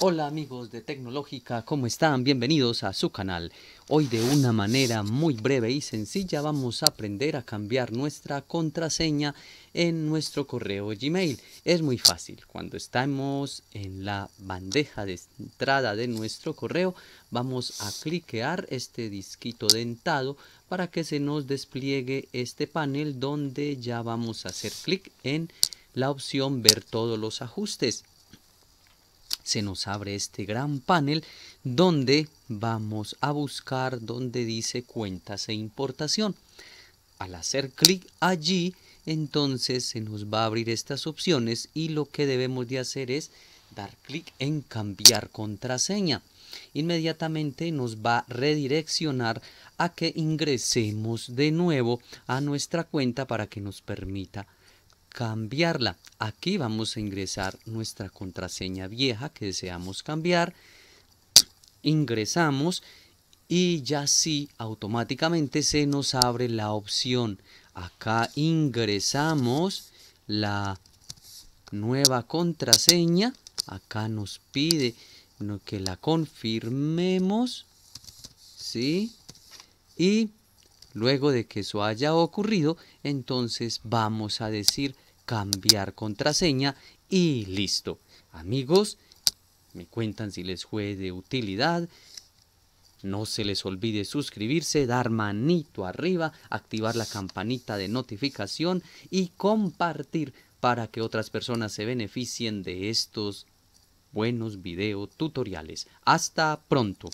Hola amigos de Tecnológica, ¿cómo están? Bienvenidos a su canal. Hoy de una manera muy breve y sencilla vamos a aprender a cambiar nuestra contraseña en nuestro correo Gmail. Es muy fácil, cuando estamos en la bandeja de entrada de nuestro correo vamos a cliquear este disquito dentado para que se nos despliegue este panel donde ya vamos a hacer clic en la opción ver todos los ajustes se nos abre este gran panel donde vamos a buscar donde dice cuentas e importación. Al hacer clic allí, entonces se nos va a abrir estas opciones y lo que debemos de hacer es dar clic en cambiar contraseña. Inmediatamente nos va a redireccionar a que ingresemos de nuevo a nuestra cuenta para que nos permita cambiarla. Aquí vamos a ingresar nuestra contraseña vieja que deseamos cambiar. Ingresamos y ya sí, automáticamente se nos abre la opción. Acá ingresamos la nueva contraseña. Acá nos pide que la confirmemos. ¿Sí? Y luego de que eso haya ocurrido, entonces vamos a decir cambiar contraseña y listo. Amigos, me cuentan si les fue de utilidad. No se les olvide suscribirse, dar manito arriba, activar la campanita de notificación y compartir para que otras personas se beneficien de estos buenos video tutoriales. Hasta pronto.